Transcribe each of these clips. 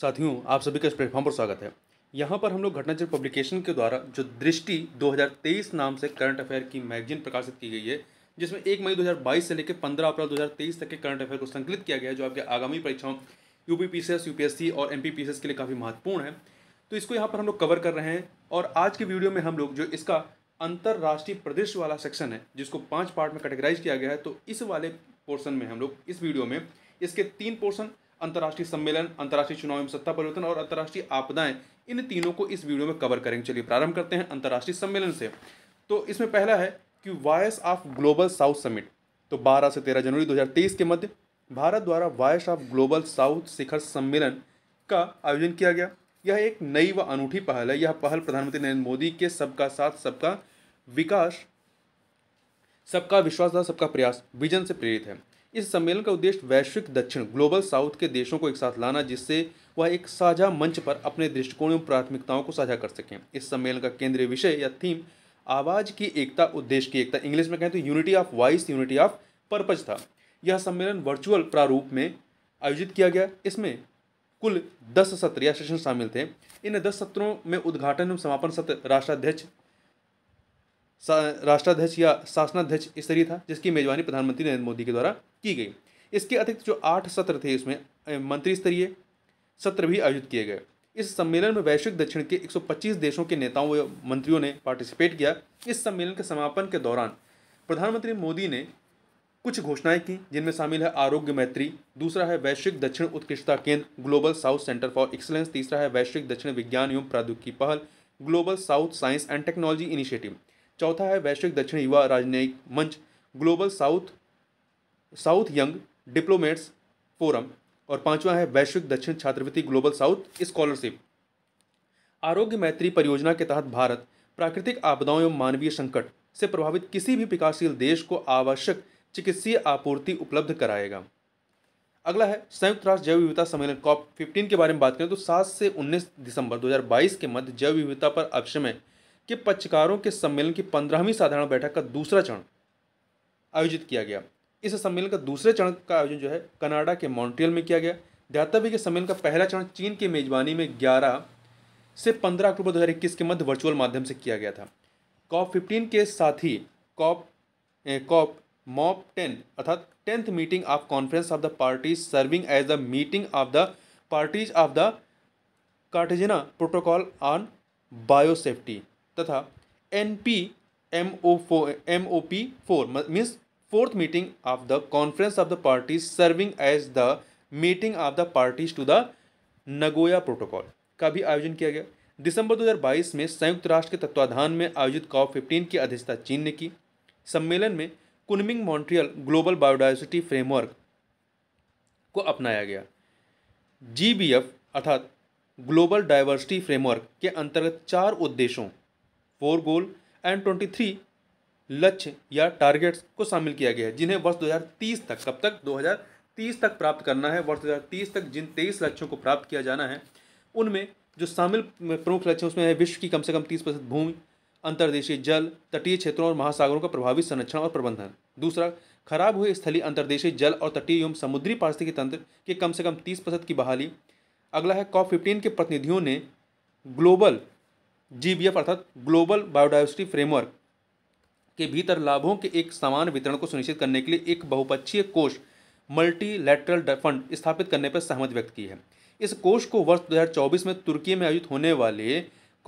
साथियों आप सभी का इस प्लेटफॉर्म पर स्वागत है यहाँ पर हम लोग घटनाचर पब्लिकेशन के द्वारा जो दृष्टि 2023 नाम से करंट अफेयर की मैगजीन प्रकाशित की गई है जिसमें एक मई 2022 से लेकर 15 अप्रैल 2023 तक के करंट अफेयर को संकलित किया गया है जो आपके आगामी परीक्षाओं यू पी यूपीएससी और एम के लिए काफ़ी महत्वपूर्ण है तो इसको यहाँ पर हम लोग कवर कर रहे हैं और आज के वीडियो में हम लोग जो इसका अंतर्राष्ट्रीय प्रदेश वाला सेक्शन है जिसको पाँच पार्ट में कैटेगराइज किया गया है तो इस वाले पोर्सन में हम लोग इस वीडियो में इसके तीन पोर्सन अंतर्राष्ट्रीय सम्मेलन अंतर्राष्ट्रीय चुनाव एवं सत्ता परिवर्तन और अंतर्राष्ट्रीय आपदाएं इन तीनों को इस वीडियो में कवर करेंगे चलिए प्रारंभ करते हैं अंतर्राष्ट्रीय सम्मेलन से तो इसमें पहला है कि voice of global south summit तो 12 से 13 जनवरी 2023 के मध्य भारत द्वारा वॉयस ऑफ ग्लोबल साउथ शिखर सम्मेलन का आयोजन किया गया यह एक नई व अनूठी पहल है यह पहल प्रधानमंत्री नरेंद्र मोदी के सबका साथ सबका विकास सबका विश्वास तथा सबका प्रयास विजन से प्रेरित है इस सम्मेलन का उद्देश्य वैश्विक दक्षिण ग्लोबल साउथ के देशों को एक साथ लाना जिससे वह एक साझा मंच पर अपने दृष्टिकोण एवं प्राथमिकताओं को साझा कर सकें इस सम्मेलन का केंद्रीय विषय या थीम आवाज़ की एकता उद्देश्य की एकता इंग्लिश में कहें तो unity of voice unity of purpose था यह सम्मेलन वर्चुअल प्रारूप में आयोजित किया गया इसमें कुल दस सत्र या सेशन शामिल थे इन दस सत्रों में उद्घाटन एवं समापन सत्र राष्ट्राध्यक्ष राष्ट्राध्यक्ष या शासनाध्यक्ष स्तरीय था जिसकी मेजबानी प्रधानमंत्री नरेंद्र मोदी के द्वारा की गई इसके अतिरिक्त जो आठ सत्र थे इसमें मंत्री स्तरीय सत्र भी आयोजित किए गए इस सम्मेलन में वैश्विक दक्षिण के 125 देशों के नेताओं व मंत्रियों ने पार्टिसिपेट किया इस सम्मेलन के समापन के दौरान प्रधानमंत्री मोदी ने कुछ घोषणाएं की जिनमें शामिल है आरोग्य मैत्री दूसरा है वैश्विक दक्षिण उत्कृष्टता केंद्र global south centre for excellence तीसरा है वैश्विक दक्षिण विज्ञान एवं प्रौद्योगिकी पहल global south science and technology initiative चौथा है वैश्विक दक्षिण युवा राजनयिक मंच global south south young diplomats forum और पांचवा है वैश्विक दक्षिण छात्रवृत्ति ग्लोबल साउथ स्कॉलरशिप आरोग्य मैत्री परियोजना के तहत भारत प्राकृतिक आपदाओं एवं मानवीय संकट से प्रभावित किसी भी विकासशील देश को आवश्यक चिकित्सीय आपूर्ति उपलब्ध कराएगा अगला है संयुक्त राष्ट्र जैव विविधता सम्मेलन कॉप फिफ्टीन के बारे में बात करें तो सात से उन्नीस दिसंबर 2022 के मध्य जैव विविधता पर अक्षमय के पक्षकारों के सम्मेलन की पंद्रहवीं साधारण बैठक का दूसरा चरण आयोजित किया गया इस सम्मेलन का दूसरे चरण का आयोजन जो है कनाडा के मॉन्ट्रियल में किया गया ध्यातव्य के सम्मेलन का पहला चरण चीन की मेजबानी में ग्यारह से पंद्रह अक्टूबर 2021 के मध्य वर्चुअल माध्यम से किया गया था कॉप फिफ्टीन के साथ ही कॉप कॉप मॉप टेन अर्थात tenth meeting of conference of the parties serving as the meeting of the parties of the Cartagena protocol on biosafety तथा एन पी एम ओ फो M O P four means fourth meeting of the conference of the parties serving as the meeting of the parties to the Nagoya protocol का भी आयोजन किया गया दिसंबर 2022 में संयुक्त राष्ट्र के तत्वाधान में आयोजित कॉप फिफ्टीन की अध्यक्षता चीन ने की सम्मेलन में Kunming Montreal global biodiversity framework को अपनाया गया जी अर्थात ग्लोबल डाइवर्सिटी फ्रेमवर्क के अंतर्गत चार उद्देश्यों four goal and twenty three लक्ष्य या टारगेट्स को शामिल किया गया है जिन्हें वर्ष 2030 तक कब तक 2030 तक प्राप्त करना है वर्ष 2030 तक जिन तेईस लक्ष्यों को प्राप्त किया जाना है उनमें जो शामिल प्रमुख लक्ष्य उसमें है विश्व की कम से कम तीस प्रतिशत भूमि अंतर्देशीय जल तटीय क्षेत्रों और महासागरों का प्रभावी संरक्षण और प्रबंधन दूसरा खराब हुए स्थलीय अंतर्देशीय जल और तटीय एवं समुद्री पारिस्थितिकी तंत्र के कम से कम तीस प्रतिशत की बहाली अगला है कॉप फिफ्टीन के प्रतिनिधियों ने ग्लोबल जी अर्थात ग्लोबल बायोडाइवर्सिटी फ्रेमवर्क के भीतर लाभों के एक समान वितरण को सुनिश्चित करने के लिए एक बहुपक्षीय कोष मल्टीलैटरल फंड स्थापित करने पर सहमति व्यक्त की है इस कोष को वर्ष 2024 में तुर्की में आयोजित होने वाले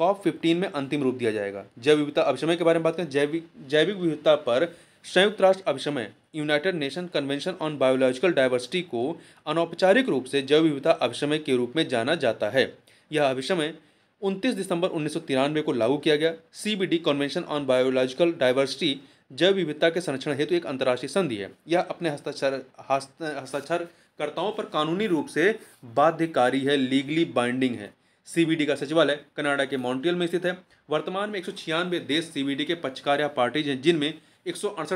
कॉप 15 में अंतिम रूप दिया जाएगा जैव विविधता अभिषमय के बारे में बात करें जैविक जैविक विविधता पर संयुक्त राष्ट्र अभिषमय United Nation convention on biological diversity को अनौपचारिक रूप से जैव विविधता अभिषमय के रूप में जाना जाता है यह अभिषमय उनतीस दिसंबर उन्नीस को लागू किया गया CBD convention on biological diversity जैव विविधता के संरक्षण हेतु एक अंतर्राष्ट्रीय संधि है यह अपने हस्ताक्षर हस्ताक्षरकर्ताओं पर कानूनी रूप से बाध्यकारी है लीगली बाइंडिंग है सीबीडी का सचिवालय कनाडा के मॉन्ट्रियल में स्थित है वर्तमान में एक देश सीबीडी के पक्षकार या पार्टीज हैं जिनमें एक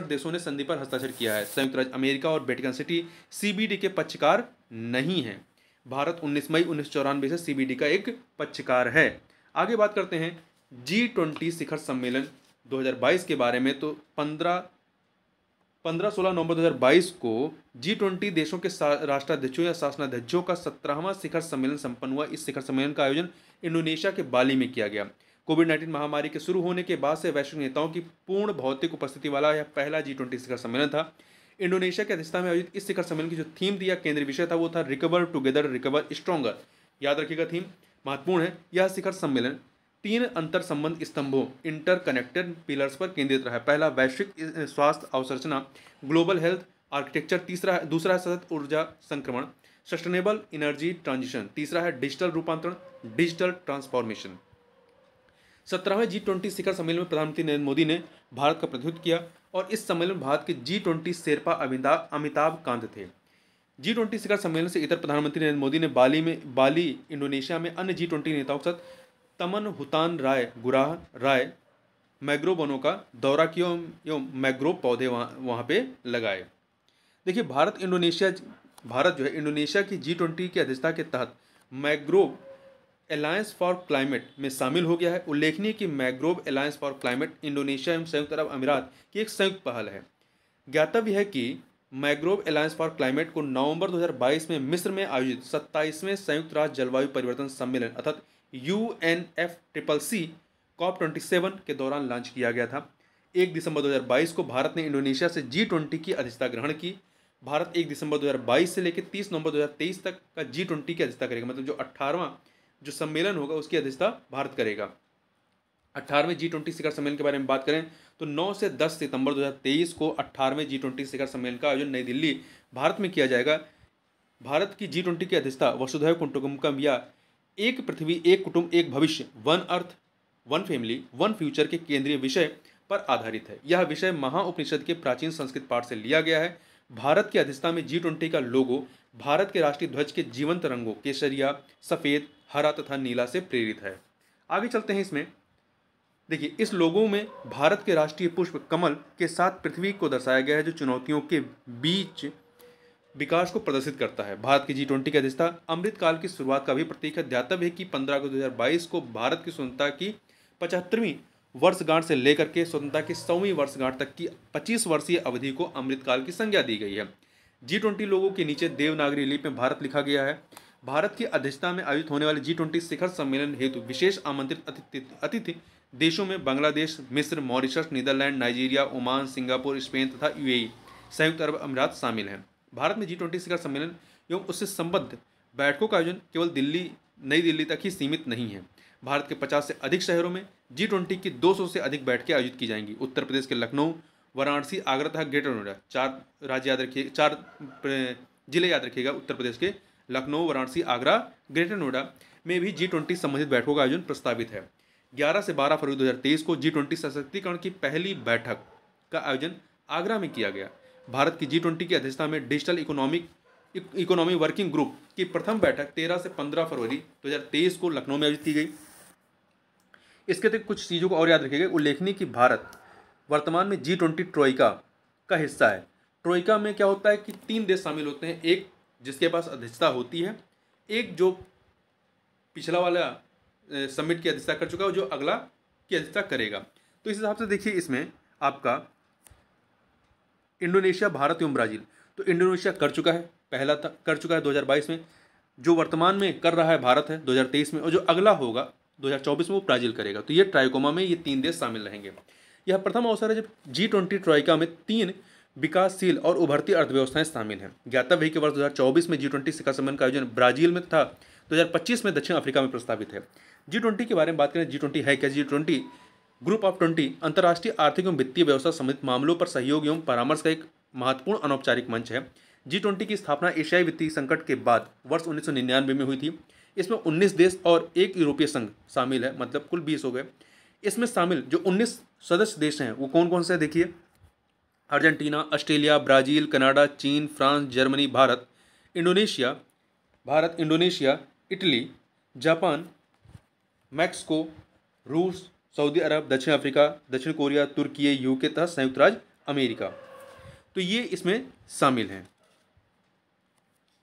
देशों ने संधि पर हस्ताक्षर किया है संयुक्त राज्य अमेरिका और बेटिकन सिटी सीबीडी के पक्षकार नहीं हैं भारत 19 मई उन्नीस से सीबीडी का एक पक्षकार है आगे बात करते हैं जी ट्वेंटी शिखर सम्मेलन 2022 के बारे में तो 15 पंद्रह सोलह नवंबर 2022 को जी ट्वेंटी देशों के राष्ट्राध्यक्षों या शासनाध्यक्षों का सत्रहवां शिखर सम्मेलन संपन्न हुआ इस शिखर सम्मेलन का आयोजन इंडोनेशिया के बाली में किया गया कोविड नाइन्टीन महामारी के शुरू होने के बाद से वैश्विक नेताओं की पूर्ण भौतिक उपस्थिति वाला यह पहला जी ट्वेंटी शिखर सम्मेलन था इंडोनेशिया की अध्यक्षता में आयोजित इस शिखर सम्मेलन की जो थीम थी या केंद्रीय विषय था वो था रिकवर टुगेदर रिकवर स्ट्रॉगर याद रखिएगा थीम महत्वपूर्ण है यह शिखर सम्मेलन तीन अंतर संबंध स्तंभों इंटर कनेक्टेड पिलर्स पर केंद्रित रहा है पहला वैश्विक स्वास्थ्य अवसंरचना ग्लोबल हेल्थ आर्किटेक्चर तीसरा है दूसरा है सतत ऊर्जा संक्रमण सस्टेनेबल एनर्जी ट्रांजिशन तीसरा है डिजिटल रूपांतरण डिजिटल ट्रांसफॉर्मेशन सत्रहवें जी ट्वेंटी शिखर सम्मेलन में प्रधानमंत्री नरेंद्र मोदी ने भारत का प्रतिनिधित्व किया और इस सम्मेलन में भारत के G twenty sherpa Amitabh Kant थे जी ट्वेंटी शिखर सम्मेलन से इतर प्रधानमंत्री नरेंद्र मोदी ने बाली में बाली इंडोनेशिया में अन्य जी ट्वेंटी नेताओं के साथ तमन हुतान राय गुराह राय मैग्रो वनों का दौरा किया एवं मैग्रो पौधे वहाँ वहाँ पर लगाए देखिए भारत इंडोनेशिया भारत जो है इंडोनेशिया की जी ट्वेंटी की अध्यक्षता के तहत मैग्रोव अलायंस फॉर क्लाइमेट में शामिल हो गया है उल्लेखनीय कि mangrove alliance for climate Indonesia एवं संयुक्त अरब अमीरात की एक संयुक्त पहल है ज्ञातव्य है कि मैग्रोव अलायंस फॉर क्लाइमेट को नवंबर 2022 में मिस्र में आयोजित 27वें संयुक्त राष्ट्र जलवायु परिवर्तन सम्मेलन अर्थात U N F triple C COP twenty seven के दौरान लॉन्च किया गया था एक दिसंबर 2022 को भारत ने इंडोनेशिया से जी ट्वेंटी की अध्यक्षता ग्रहण की भारत एक दिसंबर 2022 से लेकर 30 नवंबर 2023 तक का जी ट्वेंटी की अध्यक्षता करेगा मतलब जो अट्ठारहवां जो सम्मेलन होगा उसकी अध्यक्षता भारत करेगा अट्ठारहवें जी ट्वेंटी शिखर सम्मेलन के बारे में बात करें तो 9 से 10 सितंबर 2023 को अट्ठारहवें जी ट्वेंटी शिखर सम्मेलन का आयोजन नई दिल्ली भारत में किया जाएगा भारत की जी ट्वेंटी की अध्यक्षता वसुधैव कुटुम्बकम या एक पृथ्वी एक कुटुंब एक भविष्य one earth one family one future के केंद्रीय विषय पर आधारित है यह विषय महाउपनिषद के प्राचीन संस्कृत पाठ से लिया गया है भारत की अध्यक्षता में जी ट्वेंटी का लोगो भारत के राष्ट्रीय ध्वज के जीवंत रंगों केसरिया सफ़ेद हरा तथा नीला से प्रेरित है आगे चलते हैं इसमें देखिए इस लोगों में भारत के राष्ट्रीय पुष्प कमल के साथ पृथ्वी को दर्शाया गया है जो चुनौतियों के बीच विकास को प्रदर्शित करता है भारत की जी ट्वेंटी की अध्यक्षता अमृतकाल की शुरुआत का भी प्रतीक है ध्यातव्य है कि पंद्रह अगस्त दो को भारत की स्वतंत्रता की पचहत्तरवीं वर्षगांठ से लेकर के स्वतंत्रता की सौवीं वर्षगांठ तक की पच्चीस वर्षीय अवधि को अमृतकाल की संज्ञा दी गई है जी ट्वेंटी लोगों के नीचे देवनागरी लिपि में भारत लिखा गया है भारत की अध्यक्षता में आयोजित होने वाले जी ट्वेंटी शिखर सम्मेलन हेतु विशेष आमंत्रित अतिथि देशों में बांग्लादेश मिस्र Mauritius Netherlands Nigeria Oman Singapore Spain तथा यूएई संयुक्त अरब अमीरात शामिल हैं भारत में जी ट्वेंटी शिखर सम्मेलन एवं उससे संबद्ध बैठकों का आयोजन केवल दिल्ली नई दिल्ली तक ही सीमित नहीं है भारत के पचास से अधिक शहरों में जी ट्वेंटी की दो सौ से अधिक बैठकें आयोजित की जाएंगी उत्तर प्रदेश के लखनऊ वाराणसी आगरा तथा ग्रेटर नोएडा चार राज्य याद रखिए चार जिले याद रखिएगा उत्तर प्रदेश के लखनऊ वाराणसी आगरा ग्रेटर नोएडा में भी जी ट्वेंटी संबंधित बैठकों का आयोजन प्रस्तावित है 11 से 12 फरवरी 2023 को जी ट्वेंटी सशक्तिकरण की पहली बैठक का आयोजन आगरा में किया गया भारत की जी ट्वेंटी की अध्यक्षता में digital economic economy working group की प्रथम बैठक 13 से 15 फरवरी 2023 को लखनऊ में आयोजित की गई इसके अतिरिक्त कुछ चीज़ों को और याद रखेगा उल्लेखनीय कि भारत वर्तमान में जी ट्वेंटी ट्रोइका का हिस्सा है ट्रोइका में क्या होता है कि तीन देश शामिल होते हैं एक जिसके पास अध्यक्षता होती है एक जो पिछला वाला समिट की अध्यक्षता कर चुका है जो अगला की अध्यक्षता करेगा तो इस हिसाब से देखिए इसमें आपका इंडोनेशिया भारत एवं ब्राज़ील तो इंडोनेशिया कर चुका है पहला था कर चुका है 2022 में जो वर्तमान में कर रहा है भारत है 2023 में और जो अगला होगा 2024 में वो ब्राज़ील करेगा तो ये ट्राइकोमा में ये तीन देश शामिल रहेंगे यह प्रथम अवसर है जब जी ट्वेंटी ट्राइका में तीन विकासशील और उभरती अर्थव्यवस्थाएं शामिल हैं ज्ञातव्य है कि वर्ष 2024 में जी ट्वेंटी शिखर सम्मेलन का आयोजन ब्राजील में था 2025 में दक्षिण अफ्रीका में प्रस्तावित है जी ट्वेंटी के बारे में बात करें जी ट्वेंटी है क्या G twenty group of twenty अंतर्राष्ट्रीय आर्थिक एवं वित्तीय व्यवस्था संबंधित मामलों पर सहयोग एवं परामर्श का एक महत्वपूर्ण अनौपचारिक मंच है जी ट्वेंटी की स्थापना एशियाई वित्तीय संकट के बाद वर्ष उन्नीस में हुई थी इसमें उन्नीस देश और एक यूरोपीय संघ शामिल है मतलब कुल बीस हो गए इसमें शामिल जो उन्नीस सदस्य देश हैं वो कौन कौन से देखिए अर्जेंटीना ऑस्ट्रेलिया ब्राज़ील कनाडा चीन France Germany Bharat Indonesia Bharat Indonesia Italy Japan Mexico रूस सऊदी अरब दक्षिण अफ्रीका दक्षिण कोरिया तुर्की यूके तथा संयुक्त राज्य अमेरिका तो ये इसमें शामिल हैं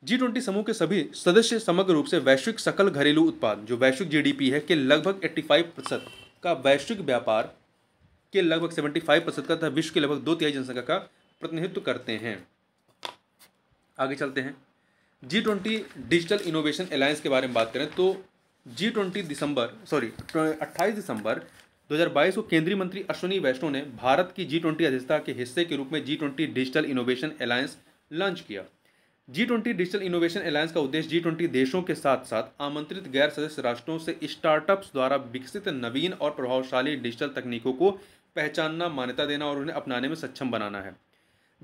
जी ट्वेंटी समूह के सभी सदस्य समग्र रूप से वैश्विक सकल घरेलू उत्पाद जो वैश्विक जीडीपी है के लगभग 85 प्रतिशत का वैश्विक व्यापार के लगभग 75 प्रतिशत का तथा विश्व के लगभग दो तिहाई जनसंख्या का प्रतिनिधित्व करते हैं आगे चलते हैं G twenty digital innovation alliance के बारे में बात करें तो जी ट्वेंटी दिसंबर सॉरी अट्ठाईस दिसंबर 2022 को केंद्रीय मंत्री अश्विनी वैष्णव ने भारत की जी ट्वेंटी अध्यक्षता के हिस्से के रूप में G twenty digital innovation alliance launch किया G twenty digital innovation alliance का उद्देश्य जी ट्वेंटी देशों के साथ साथ आमंत्रित गैर सदस्य राष्ट्रों से स्टार्टअप्स द्वारा विकसित नवीन और प्रभावशाली डिजिटल तकनीकों को पहचानना मान्यता देना और उन्हें अपनाने में सक्षम बनाना है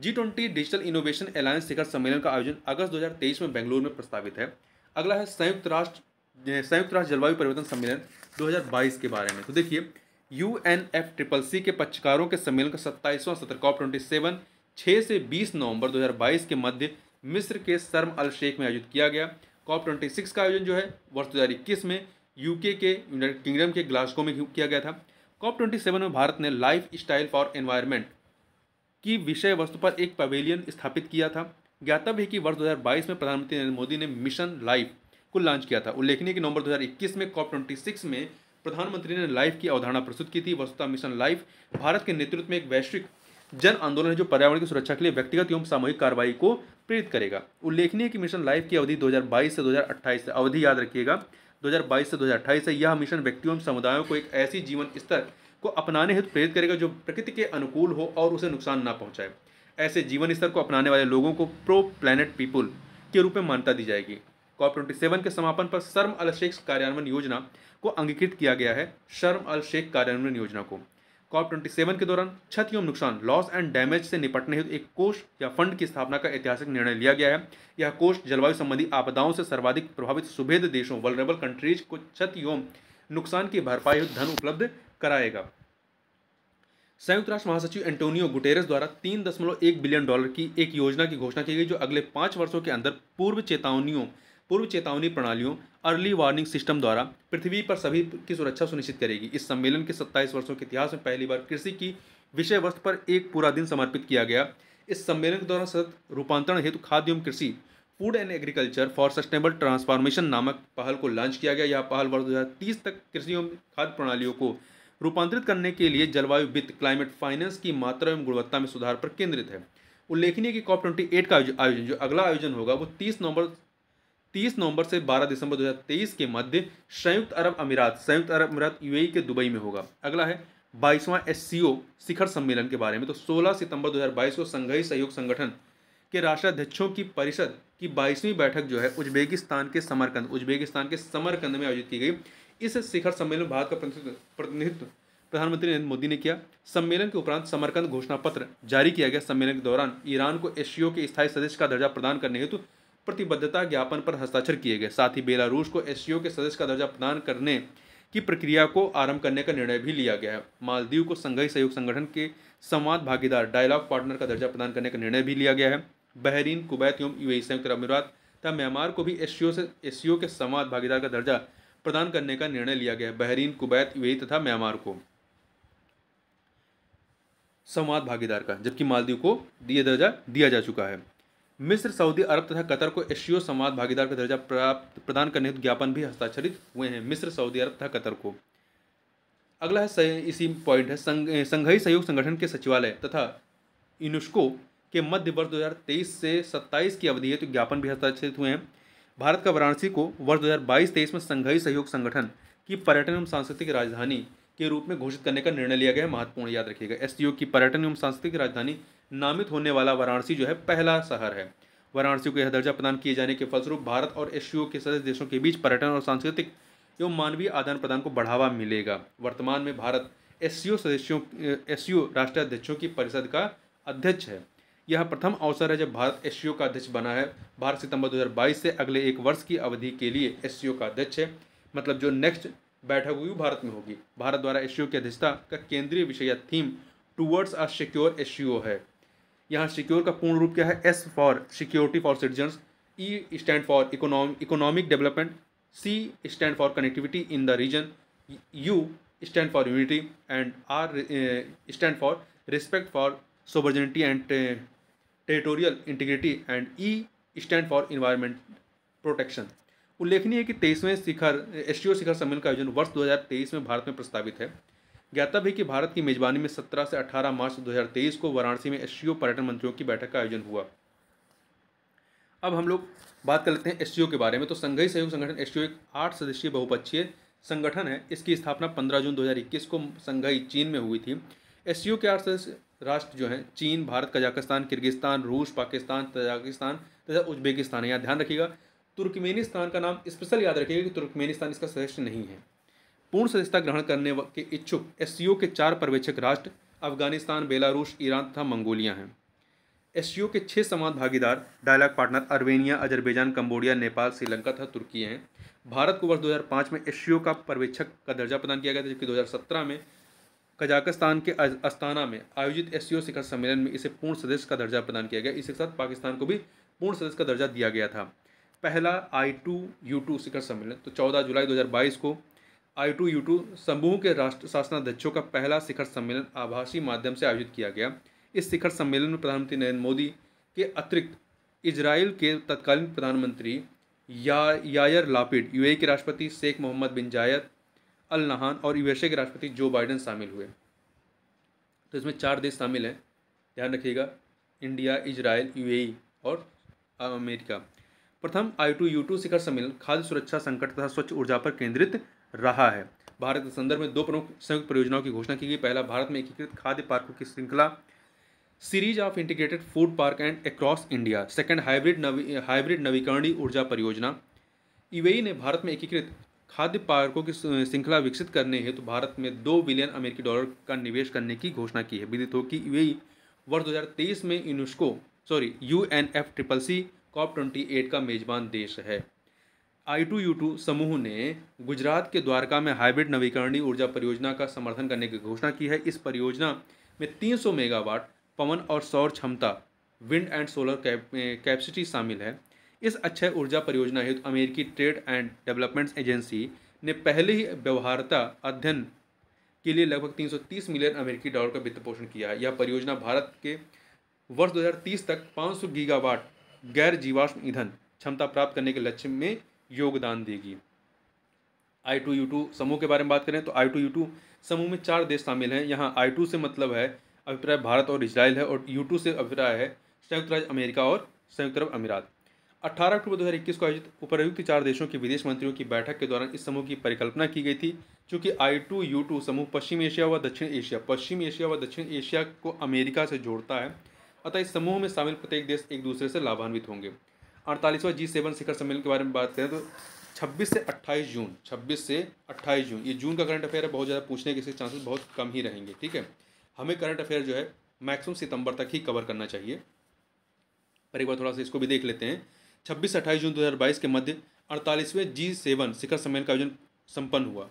G twenty digital innovation alliance शिखर सम्मेलन का आयोजन अगस्त 2023 में बेंगलुरु में प्रस्तावित है अगला है संयुक्त राष्ट्र संयुक्त राष्ट्र जलवायु परिवर्तन सम्मेलन 2022 के बारे में तो देखिए U N F triple C के पक्षकारों के सम्मेलन का सत्ताईसवां सत्र कॉप ट्वेंटी सेवन छः से बीस नवंबर दो के मध्य मिस्र के शर्म अल शेख में आयोजित किया गया कॉप ट्वेंटी सिक्स का आयोजन जो है वर्ष दो में यूके के यूनाइटेड किंगडम के ग्लास्को में किया गया था कॉप ट्वेंटी सेवन में भारत ने लाइफ स्टाइल फॉर एनवायरनमेंट की विषय वस्तु पर एक पवेलियन स्थापित किया था ज्ञातव्य है कि वर्ष 2022 में प्रधानमंत्री नरेंद्र मोदी ने मिशन लाइफ को लॉन्च किया था उल्लेखनीय कि नवंबर 2021 में कॉप सिक्स में प्रधानमंत्री ने लाइफ की अवधारणा प्रस्तुत की थी वस्तुता मिशन लाइफ भारत के नेतृत्व में एक वैश्विक जन आंदोलन है जो पर्यावरण की सुरक्षा के लिए व्यक्तिगत एवं सामूहिक कार्रवाई को प्रेरित करेगा उल्लेखनीय कि मिशन लाइफ की अवधि 2022 से 2028 से अवधि याद रखिएगा 2022 से 2028 है यह मिशन व्यक्तियों समुदायों को एक ऐसी जीवन स्तर को अपनाने हेतु प्रेरित करेगा जो प्रकृति के अनुकूल हो और उसे नुकसान ना पहुँचाए ऐसे जीवन स्तर को अपनाने वाले लोगों को प्रो प्लानट पीपुल के रूप में मान्यता दी जाएगी कॉप ट्वेंटी सेवन के समापन पर शर्म अल शेख कार्यान्वयन योजना को अंगीकृत किया गया है शर्म अल शेख कार्यान्वयन योजना को कॉप ट्वेंटी सेवन के दौरान क्षति एवं नुकसान लॉस एंड डैमेज से निपटने हेतु एक कोष या फंड की स्थापना का ऐतिहासिक निर्णय लिया गया है यह कोष जलवायु संबंधी आपदाओं से सर्वाधिक प्रभावित सुभेद देशों वलरेबल कंट्रीज को क्षति एवं नुकसान की भरपाई हेतु धन उपलब्ध कराएगा संयुक्त राष्ट्र महासचिव एंटोनियो गुटेरस द्वारा तीन दशमलव एक बिलियन डॉलर की एक योजना की घोषणा की गई जो अगले पाँच वर्षों के अंदर पूर्व चेतावनियों पूर्व चेतावनी प्रणालियों अर्ली वार्निंग सिस्टम द्वारा पृथ्वी पर सभी की सुरक्षा सुनिश्चित करेगी इस सम्मेलन के सत्ताईस वर्षों के इतिहास में पहली बार कृषि की विषय वस्तु पर एक पूरा दिन समर्पित किया गया इस सम्मेलन के दौरान सतत रूपांतरण हेतु खाद्य एवं कृषि food and agriculture for sustainable transformation नामक पहल को लॉन्च किया गया यह पहल वर्ष तीस तक कृषि एवं खाद्य प्रणालियों को रूपांतरित करने के लिए जलवायु वित्त क्लाइमेट फाइनेंस की मात्रा एवं गुणवत्ता में सुधार पर केंद्रित है उल्लेखनीय कि कॉप ट्वेंटी एट का आयोजन जो अगला आयोजन होगा वो तीस नवंबर 30 नवंबर से 12 दिसंबर 2023 के मध्य संयुक्त अरब अमीरात संयुक्त अरब अमीरात यूएई के दुबई में होगा अगला है बाईसवां एस शिखर सम्मेलन के बारे में तो 16 सितंबर 2022 को संघई सहयोग संगठन के राष्ट्राध्यक्षों की परिषद की बाईसवीं बैठक जो है उज्बेकिस्तान के समरकंद उज्बेकिस्तान के समरकंद में आयोजित की गई इस शिखर सम्मेलन में भारत का प्रतिनिधित्व प्रधानमंत्री नरेंद्र मोदी ने किया सम्मेलन के उपरांत समरकंद घोषणा पत्र जारी किया गया सम्मेलन के दौरान ईरान को एशियो के स्थायी सदस्य का दर्जा प्रदान करने हेतु प्रतिबद्धता ज्ञापन पर हस्ताक्षर किए गए साथ ही बेलारूस को एस के सदस्य का दर्जा प्रदान करने की प्रक्रिया को आरंभ करने का निर्णय भी लिया गया है मालदीव को संघाई सहयोग संगठन के संवाद भागीदार डायलॉग पार्टनर का दर्जा प्रदान करने का निर्णय भी लिया गया है बहरीन कुवैत एवं यू संयुक्त अरब अमीरात तथा म्यांमार को भी एस से एस के संवाद भागीदार का दर्जा प्रदान करने का निर्णय लिया गया है बहरीन कुवैत यू तथा म्यांमार को संवाद भागीदार का जबकि मालदीव को दिया दर्जा दिया जा चुका है मिस्र सऊदी अरब तथा कतर को एशियो संवाद भागीदार का दर्जा प्राप्त प्रदान करने हेतु ज्ञापन भी हस्ताक्षरित हुए हैं मिस्र सऊदी अरब तथा कतर को अगला है इसी पॉइंट है संघई सहयोग संगठन के सचिवालय तथा यूनेस्को के मध्य वर्ष दो से सत्ताईस की अवधि है तो ज्ञापन भी हस्ताक्षरित हुए हैं भारत का वाराणसी को वर्ष दो हज़ार में संघई सहयोग संगठन की पर्यटन एवं सांस्कृतिक राजधानी के रूप में घोषित करने का निर्णय लिया गया है महत्वपूर्ण याद रखिएगा एस की पर्यटन एवं सांस्कृतिक राजधानी नामित होने वाला वाराणसी जो है पहला शहर है वाराणसी को यह दर्जा प्रदान किए जाने के फलस्वरूप भारत और एस के सदस्य देशों के बीच पर्यटन और सांस्कृतिक एवं मानवीय आदान प्रदान को बढ़ावा मिलेगा वर्तमान में भारत एस सदस्यों एस राष्ट्रीय अध्यक्षों की परिषद का अध्यक्ष है यह प्रथम अवसर है जब भारत एस का अध्यक्ष बना है भारत सितंबर 2022 से अगले एक वर्ष की अवधि के लिए एस का अध्यक्ष है मतलब जो नेक्स्ट बैठक हुई भारत में होगी भारत द्वारा एस की अध्यक्षता का केंद्रीय विषय या theme towards a secure S है यहाँ सिक्योर का पूर्ण रूप क्या है S for security for citizens E stand for economic development C stand for connectivity in the region U stand for unity and R stand for respect for sovereignty and territorial integrity and E stand for environment protection उल्लेखनीय है कि तेईसवें शिखर S शिखर सम्मेलन का आयोजन वर्ष 2023 में भारत में प्रस्तावित है ज्ञातव्य है कि भारत की मेजबानी में 17 से 18 मार्च 2023 को वाराणसी में एस पर्यटन मंत्रियों की बैठक का आयोजन हुआ अब हम लोग बात कर लेते हैं एस के बारे में तो संघई सहयोग संगठन एस एक आठ सदस्यीय बहुपक्षीय संगठन है इसकी स्थापना पंद्रह जून दो को संघाई चीन में हुई थी एस के आठ सदस्य राष्ट्र जो हैं चीन भारत कजाकिस्तान किर्गिस्तान रूस पाकिस्तान तजाकिस्तान तथा उज्बेकिस्तान है यहाँ ध्यान रखिएगा तुर्कमेनिस्तान का नाम स्पेशल याद रखिएगा कि तुर्कमेनिस्तान इसका सदस्य नहीं है पूर्ण सदस्यता ग्रहण करने के इच्छुक एस के चार पर्यवेक्षक राष्ट्र अफगानिस्तान बेलारूस ईरान तथा मंगोलिया हैं एस के छः समाज भागीदार dialogue partner Armenia Azerbaijan Cambodia Nepal Sri Lanka तथा तुर्की हैं भारत को वर्ष 2005 में एस का पर्यवेक्षक का दर्जा प्रदान किया गया था जबकि 2017 में कजाकिस्तान के अस्ताना में आयोजित एस शिखर सम्मेलन में इसे पूर्ण सदस्य का दर्जा प्रदान किया गया इसके साथ पाकिस्तान को भी पूर्ण सदस्य का दर्जा दिया गया था पहला आई टू यू टू शिखर सम्मेलन तो चौदह जुलाई 2022 को आई टू यू टू समूह के राष्ट्र शासनाध्यक्षों का पहला शिखर सम्मेलन आभासी माध्यम से आयोजित किया गया इस शिखर सम्मेलन में प्रधानमंत्री नरेंद्र मोदी के अतिरिक्त इजराइल के तत्कालीन प्रधानमंत्री या यायर लापिड यू के राष्ट्रपति शेख मोहम्मद बिन जायद अल नहान और यूएसए के राष्ट्रपति जो बाइडन शामिल हुए तो इसमें चार देश शामिल हैं ध्यान रखिएगा इंडिया इजराइल यूएई और अमेरिका प्रथम आई टू यू टू शिखर सम्मेलन खाद्य सुरक्षा संकट तथा स्वच्छ ऊर्जा पर केंद्रित रहा है भारत के संदर्भ में दो प्रमुख संयुक्त परियोजनाओं की घोषणा की गई पहला भारत में एकीकृत खाद्य पार्कों की श्रृंखला series of integrated food park and across India second hybrid नवी हाइब्रिड नवीकरणीय ऊर्जा परियोजना यूएई ने भारत में एकीकृत खाद्य पार्कों की श्रृंखला विकसित करने हेतु तो भारत में दो बिलियन अमेरिकी डॉलर का निवेश करने की घोषणा की है विदित हो कि यूएई वर्ष 2023 में UNESCO sorry U N F triple C COP twenty eight का मेज़बान देश है आई टू यू टू समूह ने गुजरात के द्वारका में हाइब्रिड नवीकरणीय ऊर्जा परियोजना का समर्थन करने की घोषणा की है इस परियोजना में 300 मेगावाट पवन और सौर क्षमता विंड एंड सोलर कैपेसिटी शामिल है इस अच्छे ऊर्जा परियोजना हेतु अमेरिकी ट्रेड एंड डेवलपमेंट एजेंसी ने पहले ही व्यवहारता अध्ययन के लिए लगभग 330 मिलियन अमेरिकी डॉलर का वित्त पोषण किया है यह परियोजना भारत के वर्ष 2030 तक 500 गीगावाट गैर जीवाश्म ईंधन क्षमता प्राप्त करने के लक्ष्य में योगदान देगी आई टू यू टू समूह के बारे में बात करें तो आई टू यू टू समूह में चार देश शामिल हैं यहाँ आई टू से मतलब है अभिप्राय भारत और इसराइल है और यू टू से अभिप्राय है संयुक्त राज्य अमेरिका और संयुक्त अरब अमीरात 18 अक्टूबर 2021 को आयोजित उपरयुक्त चार देशों के विदेश मंत्रियों की बैठक के दौरान इस समूह की परिकल्पना की गई थी चूँकि आई टू यू टू समूह पश्चिम एशिया व दक्षिण एशिया पश्चिम एशिया व दक्षिण एशिया को अमेरिका से जोड़ता है अतः इस समूह में शामिल प्रत्येक देश एक दूसरे से लाभान्वित होंगे अड़तालीसवां जी सेवन शिखर सम्मेलन के बारे में बात करें तो 26 से 28 जून 26 से 28 जून ये जून का करंट अफेयर है बहुत ज़्यादा पूछने के इसके चांसेस बहुत कम ही रहेंगे ठीक है हमें करंट अफेयर जो है मैक्सिमम सितंबर तक ही कवर करना चाहिए पर एक बार थोड़ा सा इसको भी देख लेते हैं छब्बीस से अट्ठाईस जून 2022 के मध्य अड़तालीसवें जी सेवन शिखर सम्मेलन का आयोजन संपन्न हुआ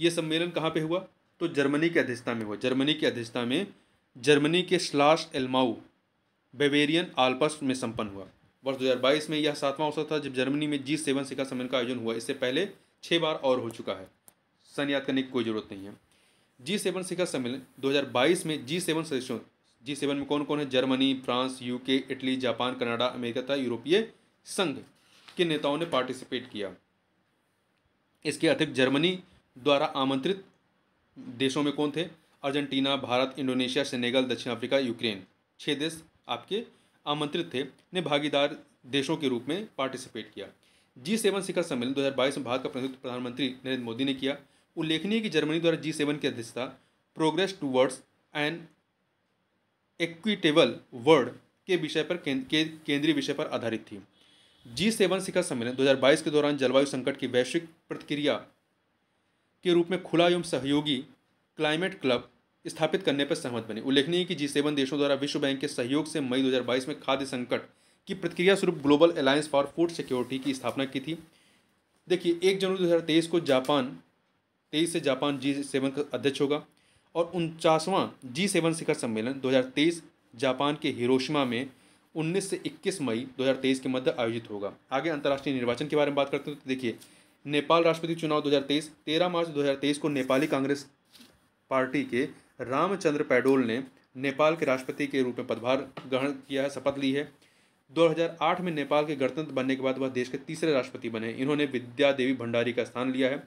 ये सम्मेलन कहाँ पर हुआ तो जर्मनी की अध्यक्षता में हुआ जर्मनी की अध्यक्षता में जर्मनी के स्लाश एलमाऊ बेवेरियन आल्पस में संपन्न हुआ वर्ष 2022 में यह सातवां अवसर था जब जर्मनी में जी सेवन शिखर सम्मेलन का आयोजन हुआ इससे पहले छः बार और हो चुका है सन याद करने की कोई ज़रूरत नहीं है जी सेवन शिखर सम्मेलन 2022 में जी सेवन सदस्यों जी सेवन में कौन कौन है Germany France UK Italy Japan Canada America तथा यूरोपीय संघ के नेताओं ने पार्टिसिपेट किया इसके अतिरिक्त जर्मनी द्वारा आमंत्रित देशों में कौन थे अर्जेंटीना भारत इंडोनेशिया सेनेगल दक्षिण अफ्रीका यूक्रेन छः देश आपके आमंत्रित थे ने भागीदार देशों के रूप में पार्टिसिपेट किया जी सेवन शिखर सम्मेलन 2022 में भारत का प्रतिनिधित्व प्रधानमंत्री नरेंद्र मोदी ने किया उल्लेखनीय कि जर्मनी द्वारा जी सेवन की अध्यक्षता progress towards and equitable world के विषय पर के, केंद्रीय विषय पर आधारित थी जी सेवन शिखर सम्मेलन 2022 के दौरान जलवायु संकट की वैश्विक प्रतिक्रिया के रूप में खुला एवं सहयोगी क्लाइमेट क्लब स्थापित करने पर सहमत बने उल्लेखनीय कि जी सेवन देशों द्वारा विश्व बैंक के सहयोग से मई 2022 में खाद्य संकट की प्रतिक्रिया स्वरूप global alliance for food security की स्थापना की थी देखिए एक जनवरी दो को जापान तेईस से जापान जी सेवन का अध्यक्ष होगा और उनचासवां जी सेवन शिखर सम्मेलन 2023 जापान के हिरोशिमा में 19 से 21 मई 2023 के मध्य आयोजित होगा आगे अंतर्राष्ट्रीय निर्वाचन के बारे में बात करते हैं तो देखिए नेपाल राष्ट्रपति चुनाव 2023 13 मार्च 2023 को नेपाली कांग्रेस पार्टी के रामचंद्र पैडोल ने नेपाल के राष्ट्रपति के रूप में पदभार ग्रहण किया है शपथ ली है 2008 में नेपाल के गणतंत्र बनने के बाद वह देश के तीसरे राष्ट्रपति बने इन्होंने विद्या देवी भंडारी का स्थान लिया है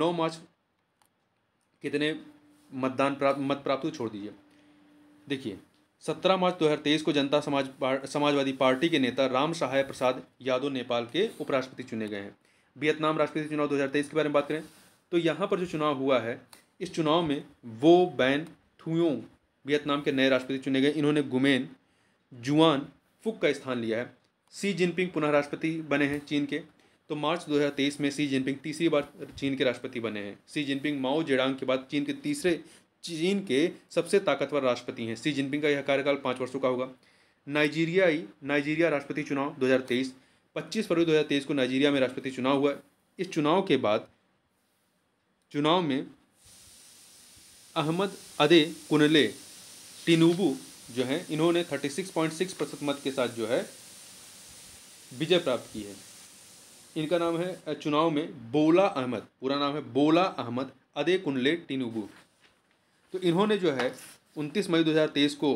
9 मार्च कितने मतदान प्राप्त मत प्राप्त छोड़ दीजिए देखिए 17 मार्च 2023 को जनता समाज पार, समाजवादी पार्टी के नेता राम सहाय प्रसाद यादव नेपाल के उपराष्ट्रपति चुने गए हैं वियतनाम राष्ट्रपति चुनाव 2023 के बारे में बात करें तो यहाँ पर जो चुनाव हुआ है इस चुनाव में वो बैन थुयोंग वियतनाम के नए राष्ट्रपति चुने गए इन्होंने गुमेन जुआन फुक का स्थान लिया है सी जिनपिंग पुनः राष्ट्रपति बने हैं चीन के तो मार्च 2023 में सी जिनपिंग तीसरी बार चीन के राष्ट्रपति बने हैं सी जिनपिंग माओ जेडांग के बाद चीन के तीसरे चीन के सबसे ताकतवर राष्ट्रपति हैं सी जिनपिंग का यह कार्यकाल पाँच वर्षों का होगा नाइजीरियाई नाइजीरिया राष्ट्रपति चुनाव 2023 25 फरवरी 2023 को नाइजीरिया में राष्ट्रपति चुनाव हुआ इस चुनाव के बाद चुनाव में अहमद अदे कुनले टिनुबू जो हैं इन्होंने 36.6 प्रतिशत मत के साथ जो है विजय प्राप्त की है इनका नाम है चुनाव में बोला अहमद पूरा नाम है बोला अहमद अदे कुनले टिनुबू तो इन्होंने जो है 29 मई 2023 को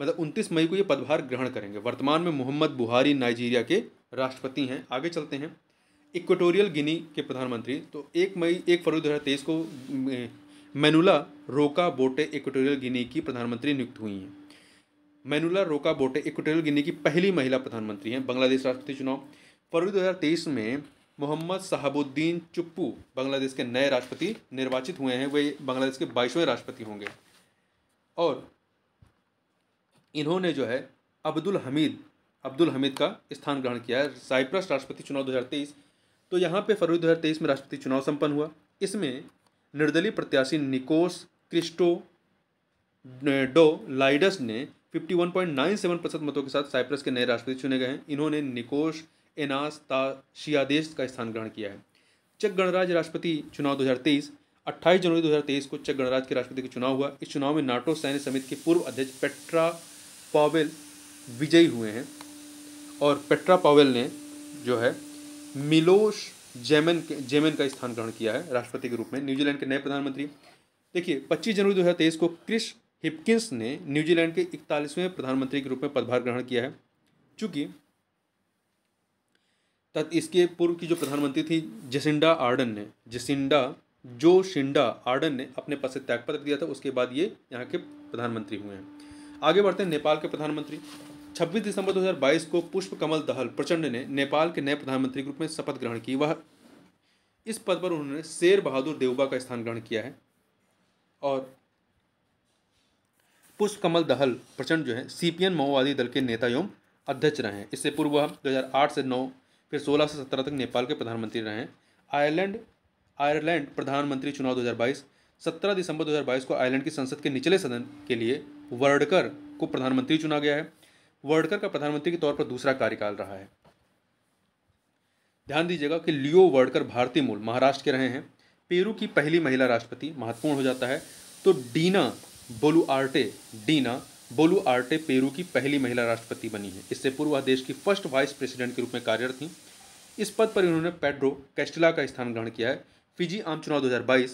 मतलब 29 मई को ये पदभार ग्रहण करेंगे वर्तमान में मोहम्मद बुहारी नाइजीरिया के राष्ट्रपति हैं आगे चलते हैं इक्वेटोरियल गिनी के प्रधानमंत्री तो एक मई एक फरवरी दो हज़ार तेईस को मैनुला रोका बोटे इक्वेटोरियल गिनी की प्रधानमंत्री नियुक्त हुई हैं मैनुला रोका बोटे इक्वेटोरियल गिनी की पहली महिला प्रधानमंत्री हैं बांग्लादेश राष्ट्रपति चुनाव फरवरी तेईस में मोहम्मद साहबुद्दीन चुप्पू बांग्लादेश के नए राष्ट्रपति निर्वाचित हुए हैं वे बांग्लादेश के बाईसवें राष्ट्रपति होंगे और इन्होंने जो है अब्दुल हमीद अब्दुल हमीद का स्थान ग्रहण किया है साइप्रस राष्ट्रपति चुनाव तेईस तो यहाँ पे फरवरी 2023 में राष्ट्रपति चुनाव संपन्न हुआ इसमें निर्दलीय प्रत्याशी निकोस क्रिस्टो डो लाइडस ने 51.97 प्रतिशत मतों के साथ साइप्रस के नए राष्ट्रपति चुने गए हैं इन्होंने निकोश एनास ताशियादेश का स्थान ग्रहण किया है चेक गणराज्य राष्ट्रपति चुनाव 2023 28 जनवरी 2023 को चेक गणराज्य के राष्ट्रपति का चुनाव हुआ इस चुनाव में नाटो सैन्य समिति के पूर्व अध्यक्ष पेट्रा पावेल विजयी हुए हैं और पेट्रा पावेल ने जो है मिलोश जेमन जेमन का स्थान ग्रहण किया है राष्ट्रपति के रूप में न्यूजीलैंड के नए प्रधानमंत्री देखिए 25 जनवरी 2023 को क्रिस हिपकिंस ने न्यूजीलैंड के इकतालीसवें प्रधानमंत्री के रूप में पदभार ग्रहण किया है चूँकि तत् इसके पूर्व की जो प्रधानमंत्री थी जेसिंडा आर्डन ने जेसिंडा जो शिंडा आर्डन ने अपने पद से त्यागपत्र दिया था उसके बाद ये यहाँ के प्रधानमंत्री हुए हैं आगे बढ़ते हैं नेपाल के प्रधानमंत्री 26 दिसंबर 2022 को पुष्प कमल दहल प्रचंड ने नेपाल के नए प्रधानमंत्री के रूप में शपथ ग्रहण की वह इस पद पर उन्होंने शेर बहादुर देवबा का स्थान ग्रहण किया है और पुष्प कमल दहल प्रचंड जो है सीपीएन माओवादी दल के नेता एवं अध्यक्ष रहे हैं इससे पूर्व वह दो से नौ फिर सोलह से सत्रह तक नेपाल के प्रधानमंत्री रहे हैं आयरलैंड आयरलैंड प्रधानमंत्री चुनाव 2022 17 दिसंबर 2022 को आयरलैंड की संसद के निचले सदन के लिए वर्डकर को प्रधानमंत्री चुना गया है वर्डकर का प्रधानमंत्री के तौर पर दूसरा कार्यकाल रहा है ध्यान दीजिएगा कि लियो वर्डकर भारतीय मूल महाराष्ट्र के रहे हैं पेरू की पहली महिला राष्ट्रपति महत्वपूर्ण हो जाता है तो डीना बोलू आर्टे डीना बोलू आर्टे पेरू की पहली महिला राष्ट्रपति बनी है इससे पूर्व वह देश की फर्स्ट वाइस प्रेसिडेंट के रूप में कार्यरत थी इस पद पर इन्होंने पेड्रो कैस्टिला का स्थान ग्रहण किया है फिजी आम चुनाव 2022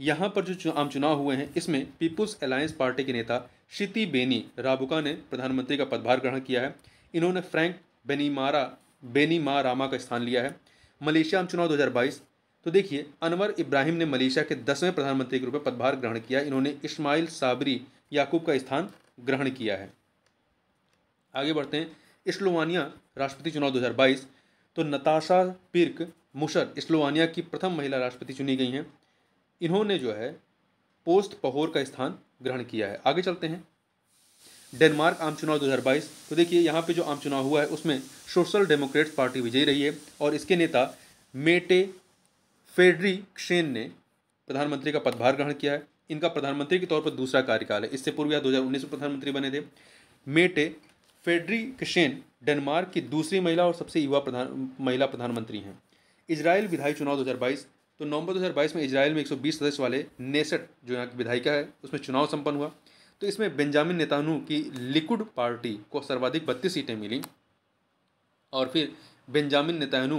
यहाँ पर जो आम चुनाव हुए हैं इसमें पीपुल्स अलायंस पार्टी के नेता शिति बेनी राबुका ने प्रधानमंत्री का पदभार ग्रहण किया है इन्होंने फ्रैंक बेनीमारा मा रामा का स्थान लिया है मलेशिया आम चुनाव 2022 तो देखिए अनवर इब्राहिम ने मलेशिया के दसवें प्रधानमंत्री के रूप में पदभार ग्रहण किया इन्होंने इस्माइल साबरी याकूब का स्थान ग्रहण किया है आगे बढ़ते हैं स्लोवानिया राष्ट्रपति चुनाव 2022 तो नताशा पिर्क मुशर स्लोवानिया की प्रथम महिला राष्ट्रपति चुनी गई हैं इन्होंने जो है पोस्ट पहोर का स्थान ग्रहण किया है आगे चलते हैं डेनमार्क आम चुनाव 2022 तो देखिए यहाँ पे जो आम चुनाव हुआ है उसमें सोशल डेमोक्रेट्स पार्टी विजयी रही है और इसके नेता मेटे फेडरी क्षेन ने प्रधानमंत्री का पदभार ग्रहण किया है इनका प्रधानमंत्री के तौर पर दूसरा कार्यकाल है इससे पूर्व यह दो में प्रधानमंत्री बने थे मेटे फेडरी क्शेन डेनमार्क की दूसरी महिला और सबसे युवा प्रधान महिला प्रधानमंत्री हैं इसराइल विधायी चुनाव दो तो नवंबर 2022 में इसराइल में 120 सदस्य वाले नेसट जो यहाँ की विधायिका है उसमें चुनाव संपन्न हुआ तो इसमें बेंजामिन नेतानु की लिकुड पार्टी को सर्वाधिक बत्तीस सीटें मिली और फिर बेंजामिन नेतानु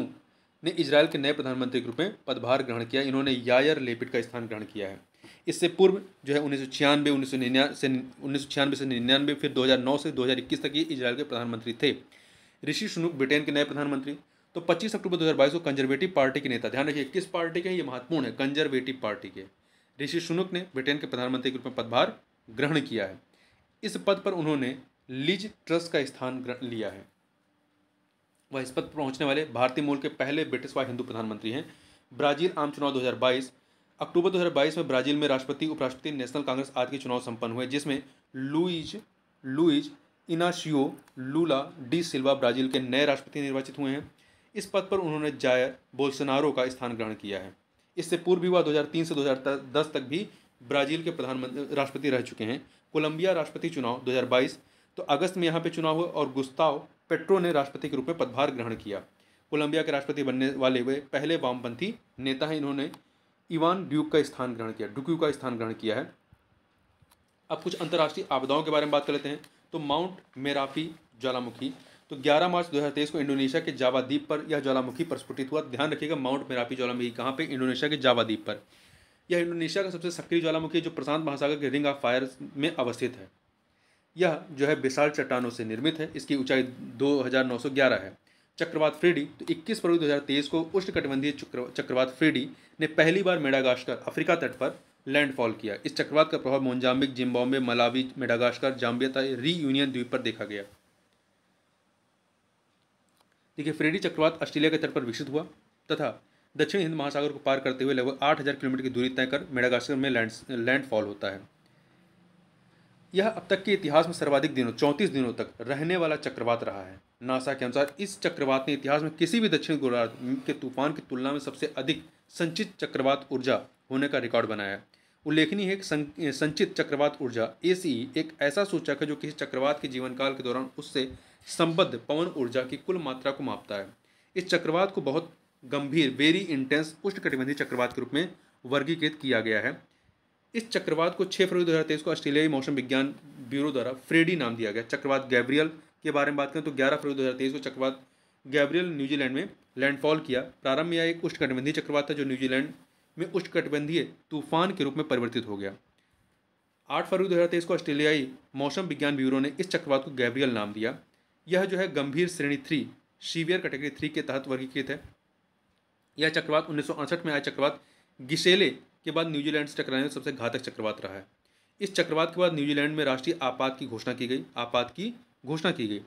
ने इसराइल के नए प्रधानमंत्री के रूप में पदभार ग्रहण किया इन्होंने यायर लेपिट का स्थान ग्रहण किया है इससे पूर्व जो है उन्नीस सौ छियानवे उन्नीस सौ से उन्नीस सौ छियानवे से निन्यानवे फिर 2009 से 2021 तक ये इसराइल के प्रधानमंत्री थे ऋषि सुनुक ब्रिटेन के नए प्रधानमंत्री तो 25 अक्टूबर 2022 को कंजर्वेटिव पार्टी के नेता ध्यान रखिए किस पार्टी के ये महत्वपूर्ण है कंजर्वेटिव पार्टी के ऋषि सुनक ने ब्रिटेन के प्रधानमंत्री के रूप में पदभार ग्रहण किया है इस पद पर उन्होंने लिज ट्रस्ट का स्थान लिया है वह इस पद पर पहुंचने वाले भारतीय मूल के पहले ब्रिटिश व हिंदू प्रधानमंत्री हैं ब्राजील आम चुनाव 2022 अक्टूबर 2022 में ब्राजील में राष्ट्रपति उपराष्ट्रपति नेशनल कांग्रेस आदि के चुनाव संपन्न हुए जिसमें लुइज लुइज इनाशियो लूला डी सिल्वा ब्राजील के नए राष्ट्रपति निर्वाचित हुए हैं इस पद पर उन्होंने जायर बोल्सनारो का स्थान ग्रहण किया है इससे पूर्व भी वह 2003 से 2010 तक भी ब्राज़ील के प्रधानमंत्री राष्ट्रपति रह चुके हैं कोलंबिया राष्ट्रपति चुनाव 2022 तो अगस्त में यहाँ पे चुनाव हुए और गुस्ताव पेट्रो ने राष्ट्रपति के रूप में पदभार ग्रहण किया कोलंबिया के राष्ट्रपति बनने वाले वे पहले वामपंथी नेता हैं इन्होंने इवान ड्यूक का स्थान ग्रहण किया डुक्यू का स्थान ग्रहण किया है अब कुछ अंतर्राष्ट्रीय आपदाओं के बारे में बात कर लेते हैं तो माउंट मेराफी ज्वालामुखी तो 11 मार्च 2023 को इंडोनेशिया के जावा द्वीप पर यह ज्वालामुखी प्रस्फुटित हुआ ध्यान रखिएगा माउंट मेरापी ज्वालामुखी कहाँ पे इंडोनेशिया के जावा द्वीप पर यह इंडोनेशिया का सबसे सक्रिय ज्वालामुखी जो प्रशांत महासागर के रिंग ऑफ फायर में अवस्थित है यह जो है विशाल चट्टानों से निर्मित है इसकी ऊंचाई दो है चक्रवात फ्रेडी तो इक्कीस फरवरी दो को उष्णकटिबंधीय चक्रवात फ्रेडी ने पहली बार मेडागास्कर अफ्रीका तट पर लैंडफॉल किया इस चक्रवात का प्रभाव Mozambique Zimbabwe Malawi Madagascar Zambia Reunion द्वीप पर देखा गया देखिए फ्रेडी चक्रवात ऑस्ट्रेलिया के तट पर विकसित हुआ तथा दक्षिण हिंद महासागर को पार करते हुए लगभग आठ हज़ार किलोमीटर की दूरी तय कर मेडागास्कर में लैंड लैंडफॉल होता है यह अब तक के इतिहास में सर्वाधिक दिनों चौंतीस दिनों तक रहने वाला चक्रवात रहा है नासा के अनुसार इस चक्रवात ने इतिहास में किसी भी दक्षिण गोलार्ध के तूफान की तुलना में सबसे अधिक संचित चक्रवात ऊर्जा होने का रिकॉर्ड बनाया है उल्लेखनीय है कि संचित चक्रवात ऊर्जा ए e, एक ऐसा सूचक है जो किसी चक्रवात के जीवन काल के दौरान उससे संबद्ध पवन ऊर्जा की कुल मात्रा को मापता है इस चक्रवात को बहुत गंभीर वेरी इंटेंस उष्णकटिबंधीय चक्रवात के रूप में वर्गीकृत किया गया है इस चक्रवात को 6 फरवरी 2023 को ऑस्ट्रेलियाई मौसम विज्ञान ब्यूरो द्वारा फ्रेडी नाम दिया गया चक्रवात गैब्रियल के बारे में बात करें तो 11 फरवरी 2023 को चक्रवात गैब्रियल न्यूजीलैंड में लैंडफॉल किया प्रारंभ में यह एक उष्णकटिबंधीय चक्रवात था जो न्यूजीलैंड में उष्णकटिबंधीय तूफान के रूप में परिवर्तित हो गया आठ फरवरी तेईस को ऑस्ट्रेलियाई मौसम विज्ञान ब्यूरो ने इस चक्रवात को गैब्रियल नाम दिया यह जो है गंभीर श्रेणी थ्री सीवियर कैटेगरी थ्री के तहत वर्गीकृत है यह चक्रवात उन्नीस में आया चक्रवात गिसेले के बाद न्यूजीलैंड से टकराने में सबसे घातक चक्रवात रहा है इस चक्रवात के बाद न्यूजीलैंड में राष्ट्रीय आपात की घोषणा की गई आपात की घोषणा की गई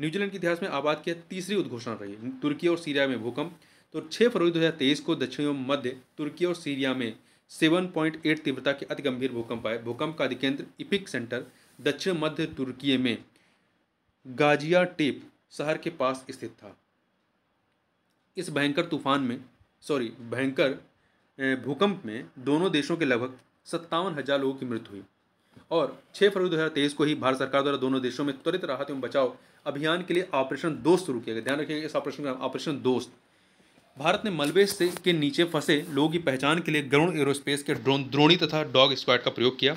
न्यूजीलैंड के इतिहास में आपात की तीसरी उद्घोषणा रही तुर्की और सीरिया में भूकंप तो 6 फरवरी 2023 को दक्षिण एवं मध्य तुर्की और सीरिया में 7.8 तीव्रता के अति गंभीर भूकंप आए भूकंप का अधिकेंद्र इपिक सेंटर दक्षिण मध्य तुर्की में गाजिया टेप शहर के पास स्थित था इस भयंकर तूफान में सॉरी भयंकर भूकंप में दोनों देशों के लगभग सत्तावन हज़ार लोगों की मृत्यु हुई और 6 फरवरी तेईस को ही भारत सरकार द्वारा दोनों देशों में त्वरित राहत एवं बचाव अभियान के लिए ऑपरेशन दोस्त शुरू किया गया ध्यान रखिएगा इस ऑपरेशन का ऑपरेशन दोस्त भारत ने मलबे से के नीचे फंसे लोगों की पहचान के लिए गरुण एरोस्पेस के ड्रोन द्रोणी तथा डॉग स्क्वाड का प्रयोग किया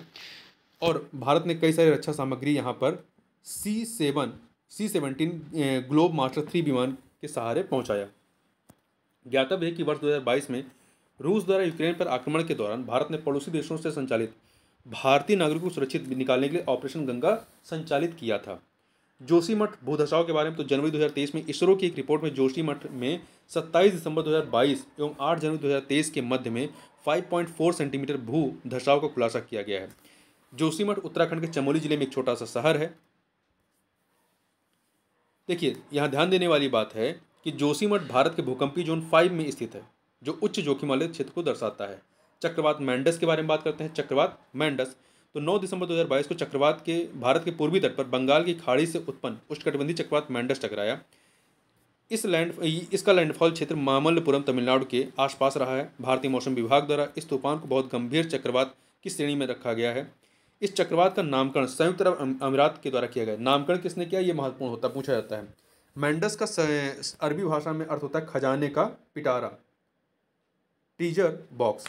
और भारत ने कई सारी रक्षा सामग्री यहाँ पर C seven C seventeen Globemaster three विमान के सहारे पहुंचाया ज्ञातव्य है कि वर्ष 2022 में रूस द्वारा यूक्रेन पर आक्रमण के दौरान भारत ने पड़ोसी देशों से संचालित भारतीय नागरिकों को सुरक्षित निकालने के लिए ऑपरेशन गंगा संचालित किया था जोशीमठ भूदशाओं के बारे में तो जनवरी 2023 में इसरो की एक रिपोर्ट में जोशीमठ में 27 दिसंबर 2022 एवं 8 जनवरी 2023 के मध्य में 5.4 सेंटीमीटर भू धसाव का खुलासा किया गया है जोशीमठ उत्तराखंड के चमोली जिले में एक छोटा सा शहर है देखिए यहाँ ध्यान देने वाली बात है कि जोशीमठ भारत के भूकंपी जोन फाइव में स्थित है जो उच्च जोखिम वाले क्षेत्र को दर्शाता है चक्रवात मैंडस के बारे में बात करते हैं चक्रवात मैंडस तो 9 दिसंबर 2022 को चक्रवात के भारत के पूर्वी तट पर बंगाल की खाड़ी से उत्पन्न उष्णकटिबंधीय चक्रवात मैंडस टकराया इस लैंड इसका लैंडफॉल क्षेत्र मामल्लपुरम तमिलनाडु के आसपास रहा है भारतीय मौसम विभाग द्वारा इस तूफान को बहुत गंभीर चक्रवात की श्रेणी में रखा गया है इस चक्रवात का नामकरण संयुक्त अरब अमीरात के द्वारा किया गया नामकरण किसने किया ये महत्वपूर्ण होता पूछा जाता है मैंडस का अरबी भाषा में अर्थ होता है खजाने का पिटारा टीजर बॉक्स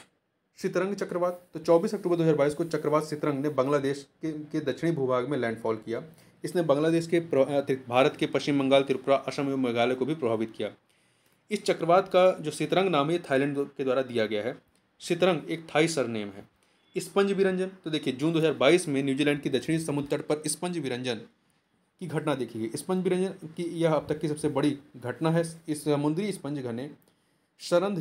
शितरंग चक्रवात तो 24 अक्टूबर 2022 को चक्रवात शितरंग ने बांग्लादेश के, के दक्षिणी भूभाग में लैंडफॉल किया इसने बांग्लादेश के भारत के पश्चिम बंगाल त्रिपुरा असम एवं मेघालय को भी प्रभावित किया इस चक्रवात का जो शितरंग नाम है थाईलैंड के द्वारा दिया गया है शितरंग एक थाई सरनेम है स्पंज विरंजन तो देखिए जून 2022 में न्यूजीलैंड की दक्षिणी समुद्र तट पर स्पंज विरंजन की घटना देखी गई स्पंज विरंजन की यह अब तक की सबसे बड़ी घटना है इस समुद्री स्पंज घने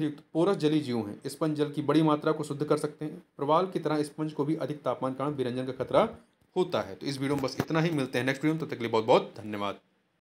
युक्त पोरस जली जीव हैं स्पंज जल की बड़ी मात्रा को शुद्ध कर सकते हैं प्रवाल की तरह स्पंज को भी अधिक तापमान कारण विरंजन का खतरा होता है तो इस वीडियो में बस इतना ही मिलते हैं नेक्स्ट वीडियो में तब तो तक के लिए बहुत बहुत धन्यवाद